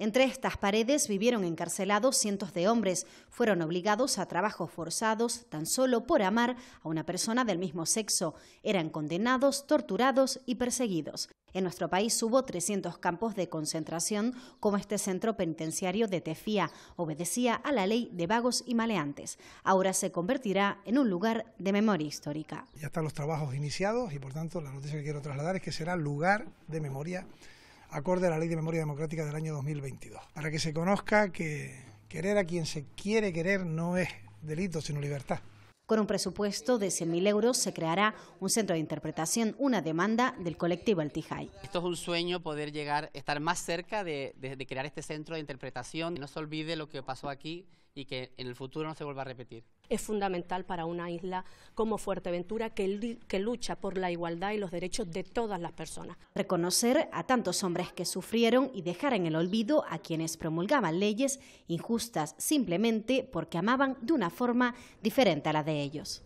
Entre estas paredes vivieron encarcelados cientos de hombres. Fueron obligados a trabajos forzados tan solo por amar a una persona del mismo sexo. Eran condenados, torturados y perseguidos. En nuestro país hubo 300 campos de concentración, como este centro penitenciario de Tefía. Obedecía a la ley de vagos y maleantes. Ahora se convertirá en un lugar de memoria histórica. Ya están los trabajos iniciados y, por tanto, la noticia que quiero trasladar es que será lugar de memoria acorde a la Ley de Memoria Democrática del año 2022. Para que se conozca que querer a quien se quiere querer no es delito, sino libertad. Con un presupuesto de 100.000 euros se creará un centro de interpretación, una demanda del colectivo Altijai. Esto es un sueño poder llegar, estar más cerca de, de crear este centro de interpretación. No se olvide lo que pasó aquí y que en el futuro no se vuelva a repetir es fundamental para una isla como Fuerteventura que, lucha por la igualdad y los derechos de todas las personas. Reconocer a tantos hombres que sufrieron y dejar en el olvido a quienes promulgaban leyes injustas simplemente porque amaban de una forma diferente a la de ellos.